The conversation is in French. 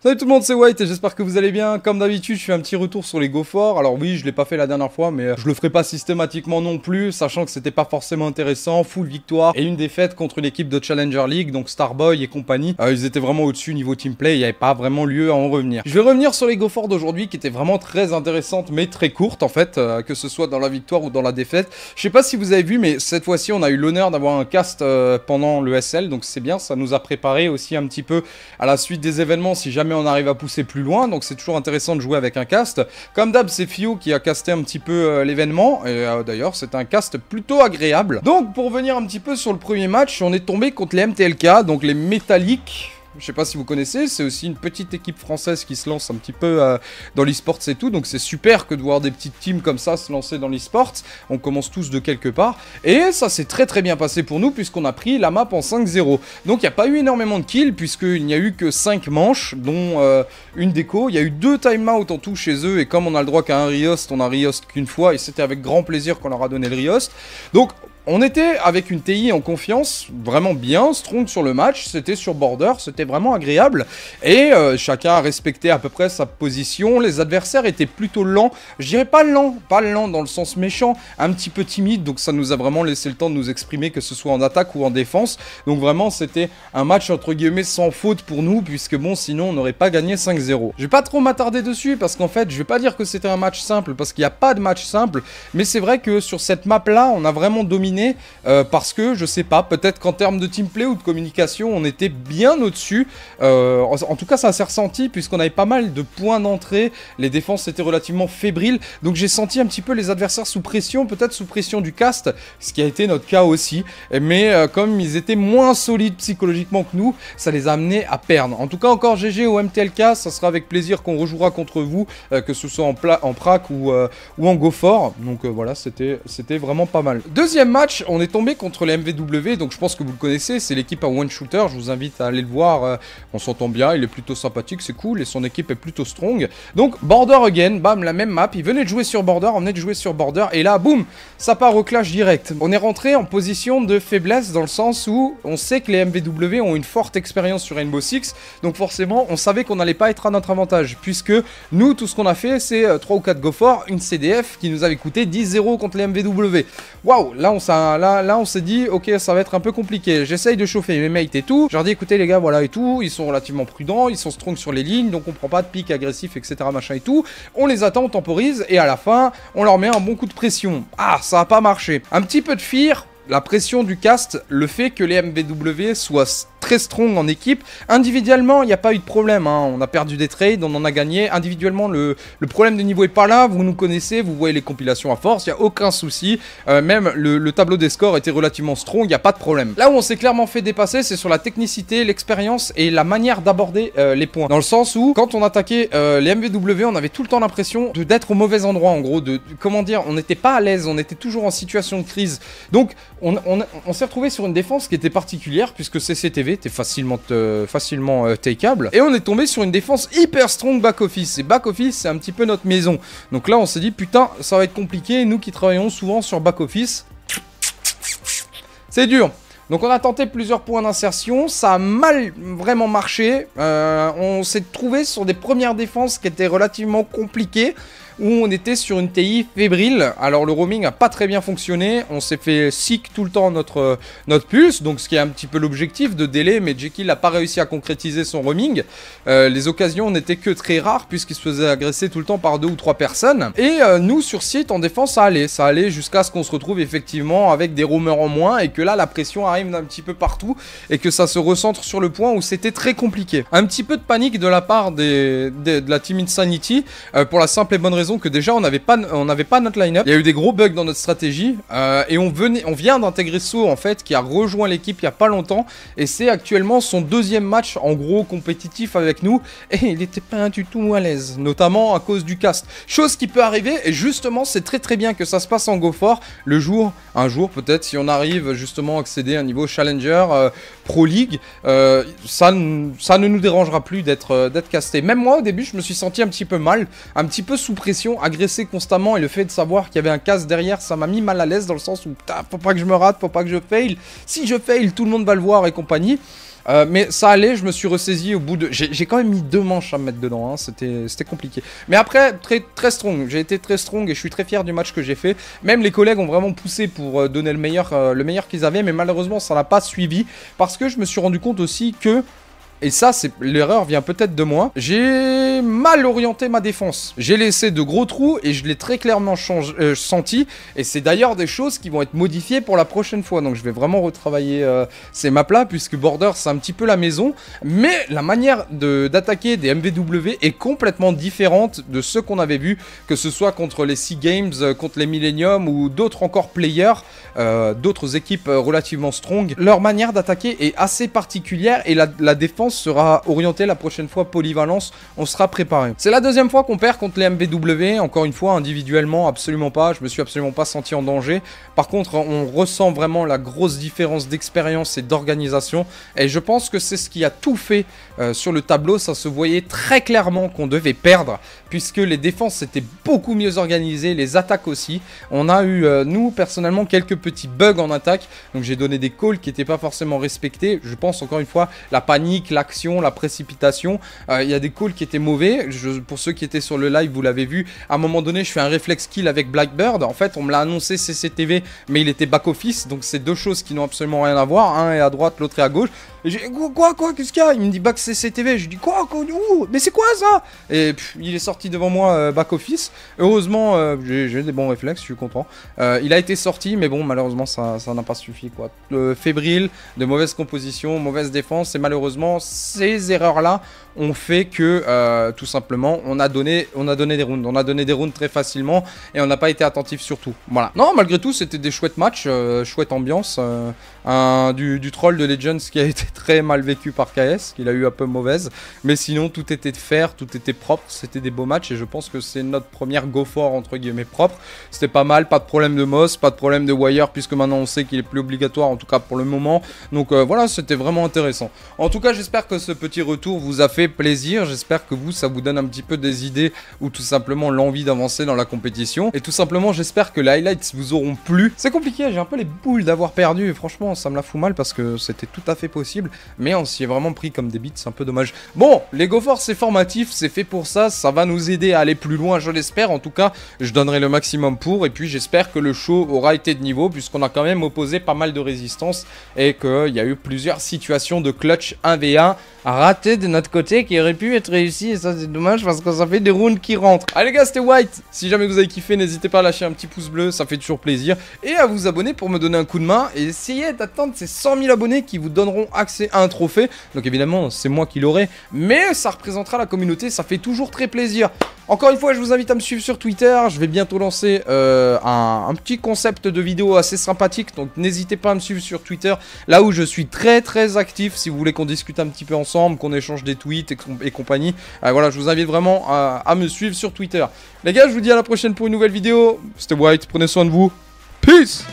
Salut tout le monde, c'est White et j'espère que vous allez bien. Comme d'habitude, je fais un petit retour sur les goforts. Alors oui, je l'ai pas fait la dernière fois, mais euh, je le ferai pas systématiquement non plus, sachant que c'était pas forcément intéressant. Full victoire et une défaite contre une équipe de Challenger League, donc Starboy et compagnie. Euh, ils étaient vraiment au-dessus niveau teamplay, il n'y avait pas vraiment lieu à en revenir. Je vais revenir sur les goforts d'aujourd'hui, qui étaient vraiment très intéressantes, mais très courtes en fait, euh, que ce soit dans la victoire ou dans la défaite. Je sais pas si vous avez vu, mais cette fois-ci, on a eu l'honneur d'avoir un cast pendant le SL, donc c'est bien, ça nous a préparé aussi un petit peu à la suite des événements, si jamais mais on arrive à pousser plus loin, donc c'est toujours intéressant de jouer avec un cast. Comme d'hab, c'est Fio qui a casté un petit peu euh, l'événement, et euh, d'ailleurs, c'est un cast plutôt agréable. Donc, pour venir un petit peu sur le premier match, on est tombé contre les MTLK, donc les métalliques je sais pas si vous connaissez, c'est aussi une petite équipe française qui se lance un petit peu euh, dans l'e-sport et tout, donc c'est super que de voir des petites teams comme ça se lancer dans le On commence tous de quelque part, et ça s'est très très bien passé pour nous puisqu'on a pris la map en 5-0. Donc il n'y a pas eu énormément de kills puisqu'il n'y a eu que 5 manches, dont euh, une déco. Il y a eu deux timeouts en tout chez eux, et comme on a le droit qu'à un Riost, on a Riost qu'une fois, et c'était avec grand plaisir qu'on leur a donné le Riost. Donc on était avec une TI en confiance, vraiment bien, strong sur le match, c'était sur border, c'était vraiment agréable, et euh, chacun respectait à peu près sa position, les adversaires étaient plutôt lents, je dirais pas lents, pas lents dans le sens méchant, un petit peu timide, donc ça nous a vraiment laissé le temps de nous exprimer, que ce soit en attaque ou en défense, donc vraiment c'était un match entre guillemets sans faute pour nous, puisque bon sinon on n'aurait pas gagné 5-0. Je vais pas trop m'attarder dessus, parce qu'en fait je vais pas dire que c'était un match simple, parce qu'il n'y a pas de match simple, mais c'est vrai que sur cette map là, on a vraiment dominé euh, parce que je sais pas, peut-être qu'en termes de teamplay ou de communication, on était bien au-dessus. Euh, en, tout cas, ça s'est ressenti puisqu'on avait pas mal de points d'entrée, les défenses étaient relativement fébriles, donc j'ai senti un petit peu les adversaires sous pression, peut-être sous pression du cast, ce qui a été notre cas aussi. Mais euh, comme ils étaient moins solides psychologiquement que nous, ça les a amenés à perdre. En tout cas, encore GG au MTLK, ça sera avec plaisir qu'on rejouera contre vous, que ce soit en, en prac ou, ou en go fort. Donc voilà, c'était vraiment pas mal. Deuxième match on est tombé contre les MVW, donc je pense que vous le connaissez, c'est l'équipe à one shooter, je vous invite à aller le voir, euh, on s'entend bien, il est plutôt sympathique, c'est cool, et son équipe est plutôt strong. Donc Border again, bam, la même map, il venait de jouer sur Border, on venait de jouer sur Border, et là, boum, ça part au clash direct. On est rentré en position de faiblesse dans le sens où on sait que les MVW ont une forte expérience sur Rainbow Six, donc forcément, on savait qu'on n'allait pas être à notre avantage, puisque nous, tout ce qu'on a fait, c'est 3 euh, ou 4 for, une CDF qui nous avait coûté 10-0 contre les MVW. Waouh, là on là, on s'est dit, ok, ça va être un peu compliqué. J'essaye de chauffer mes mates et tout. Je dis, écoutez les gars, voilà et tout, ils sont relativement prudents, ils sont strong sur les lignes, donc on prend pas de pic agressif, etc. Machin et tout. On les attend, on temporise, et à la fin, on leur met un bon coup de pression. Ah, ça a pas marché. Un petit peu de fear, la pression du cast, le fait que les MVW soient très strong en équipe. Individuellement, il n'y a pas eu de problème. Hein. On a perdu des trades, on en a gagné. Individuellement, le, problème de niveau est pas là. Vous nous connaissez, vous voyez les compilations à force, il n'y a aucun souci. Euh, même le, tableau des scores était relativement strong, il n'y a pas de problème. Là où on s'est clairement fait dépasser, c'est sur la technicité, l'expérience et la manière d'aborder euh, les points. Dans le sens où, quand on attaquait euh, les MVW, on avait tout le temps l'impression d'être au mauvais endroit, en gros. De, comment dire, on n'était pas à l'aise, on était toujours en situation de crise. Donc, on, on s'est retrouvé sur une défense qui était particulière, puisque CCTV était facilement, euh, facilement euh, takeable. Et on est tombé sur une défense hyper strong back-office. Et back-office, c'est un petit peu notre maison. Donc là, on s'est dit, putain, ça va être compliqué. Nous qui travaillons souvent sur back-office, c'est dur. Donc on a tenté plusieurs points d'insertion, ça a mal vraiment marché. Euh, on s'est trouvé sur des premières défenses qui étaient relativement compliquées où on était sur une TI fébrile. Alors le roaming a pas très bien fonctionné, on s'est fait sick tout le temps notre, euh, notre pulse, donc ce qui est un petit peu l'objectif de délai, mais Jekyll n'a pas réussi à concrétiser son roaming. Euh, les occasions n'étaient que très rares puisqu'il se faisait agresser tout le temps par deux ou trois personnes. Et euh, nous sur site en défense ça allait, ça allait jusqu'à ce qu'on se retrouve effectivement avec des roamers en moins et que là la pression arrive d'un petit peu partout et que ça se recentre sur le point où c'était très compliqué. Un petit peu de panique de la part des, de la team Insanity pour la simple et bonne raison que déjà on n'avait pas, on n'avait pas notre line-up. Il y a eu des gros bugs dans notre stratégie euh, et on venait, on vient d'intégrer So en fait qui a rejoint l'équipe il y a pas longtemps et c'est actuellement son deuxième match en gros compétitif avec nous et il était pas du tout à l'aise, notamment à cause du cast. Chose qui peut arriver et justement c'est très très bien que ça se passe en go Fort le jour, un jour peut-être si on arrive justement à accéder à un niveau challenger euh, pro league, euh, ça, ça ne nous dérangera plus d'être d'être casté. Même moi au début je me suis senti un petit peu mal, un petit peu sous pression agressé constamment, et le fait de savoir qu'il y avait un casse derrière, ça m'a mis mal à l'aise dans le sens où, faut pas que je me rate, faut pas que je fail. Si je fail, tout le monde va le voir et compagnie. Euh, mais ça allait, je me suis ressaisi au bout de... J'ai quand même mis deux manches à me mettre dedans, hein. c'était compliqué. Mais après, très, très strong, j'ai été très strong et je suis très fier du match que j'ai fait. Même les collègues ont vraiment poussé pour euh, donner le meilleur, euh, le meilleur qu'ils avaient, mais malheureusement ça n'a pas suivi. Parce que je me suis rendu compte aussi que et ça, c'est l'erreur vient peut-être de moi, j'ai mal orienté ma défense. J'ai laissé de gros trous et je l'ai très clairement euh, senti. Et c'est d'ailleurs des choses qui vont être modifiées pour la prochaine fois. Donc je vais vraiment retravailler euh, ces maps-là, puisque Border, c'est un petit peu la maison. Mais la manière d'attaquer des MVW est complètement différente de ce qu'on avait vu, que ce soit contre les Sea Games, euh, contre les Millennium ou d'autres encore players, d'autres équipes relativement strong. Leur manière d'attaquer est assez particulière et la défense sera orienté la prochaine fois polyvalence, on sera préparé. C'est la deuxième fois qu'on perd contre les MVW, encore une fois individuellement absolument pas, je me suis absolument pas senti en danger. Par contre on ressent vraiment la grosse différence d'expérience et d'organisation et je pense que c'est ce qui a tout fait euh, sur le tableau, ça se voyait très clairement qu'on devait perdre puisque les défenses étaient beaucoup mieux organisées, les attaques aussi. On a eu euh, nous personnellement quelques petits bugs en attaque, donc j'ai donné des calls qui n'étaient pas forcément respectés. Je pense encore une fois la panique, l'action, la précipitation. Euh, il y a des calls qui étaient mauvais. Je, pour ceux qui étaient sur le live, vous l'avez vu. À un moment donné, je fais un réflexe kill avec Blackbird. En fait, on me l'a annoncé CCTV, mais il était back-office. Donc, c'est deux choses qui n'ont absolument rien à voir. Un est à droite, l'autre est à gauche quoi, quoi, qu'est-ce qu'il y a Il me dit Back CCTV. Je dis quoi, quoi mais c'est quoi ça Et puis, il est sorti devant moi euh, back office. Heureusement, euh, j'ai des bons réflexes, je suis content. Euh, il a été sorti, mais bon, malheureusement, ça n'a pas suffi quoi. fébrile, de mauvaise composition, mauvaise défense, et malheureusement, ces erreurs-là on fait que euh, tout simplement on a donné on a donné des rounds, on a donné des rounds très facilement et on n'a pas été attentif surtout. Voilà. Non, malgré tout, c'était des chouettes matchs, euh, chouette ambiance, euh, un, du, troll de Legends qui a été très mal vécu par KS, qu'il a eu un peu mauvaise, mais sinon tout était de fer, tout était propre, c'était des beaux matchs et je pense que c'est notre première go for, entre guillemets propre. C'était pas mal, pas de problème de Moss, pas de problème de Wire puisque maintenant on sait qu'il est plus obligatoire en tout cas pour le moment. Donc voilà, c'était vraiment intéressant. En tout cas, j'espère que ce petit retour vous a fait plaisir. J'espère que vous, ça vous donne un petit peu des idées ou tout simplement l'envie d'avancer dans la compétition. Et tout simplement, j'espère que les highlights vous auront plu. C'est compliqué, j'ai un peu les boules d'avoir perdu. franchement, ça me la fout mal parce que c'était tout à fait possible. Mais on s'y est vraiment pris comme des bits, c'est un peu dommage. Bon, l'Ego Force, c'est formatif, c'est fait pour ça. Ça va nous aider à aller plus loin, je l'espère. En tout cas, je donnerai le maximum pour. Et puis, j'espère que le show aura été de niveau puisqu'on a quand même opposé pas mal de résistance et qu'il y a eu plusieurs situations de clutch 1v1 ratées de notre côté qui aurait pu être réussi et ça c'est dommage parce que ça fait des rounds qui rentrent. Allez les gars, c'était White Si jamais vous avez kiffé, n'hésitez pas à lâcher un petit pouce bleu, ça fait toujours plaisir. Et à vous abonner pour me donner un coup de main et essayez d'atteindre ces 100 000 abonnés qui vous donneront accès à un trophée. Donc évidemment, c'est moi qui l'aurai, mais ça représentera la communauté, ça fait toujours très plaisir. Encore une fois, je vous invite à me suivre sur Twitter. Je vais bientôt lancer euh, un, petit concept de vidéo assez sympathique. Donc n'hésitez pas à me suivre sur Twitter, là où je suis très très actif. Si vous voulez qu'on discute un petit peu ensemble, qu'on échange des tweets et, compagnie. Euh, voilà, je vous invite vraiment à, à me suivre sur Twitter. Les gars, je vous dis à la prochaine pour une nouvelle vidéo. C'était White, prenez soin de vous. Peace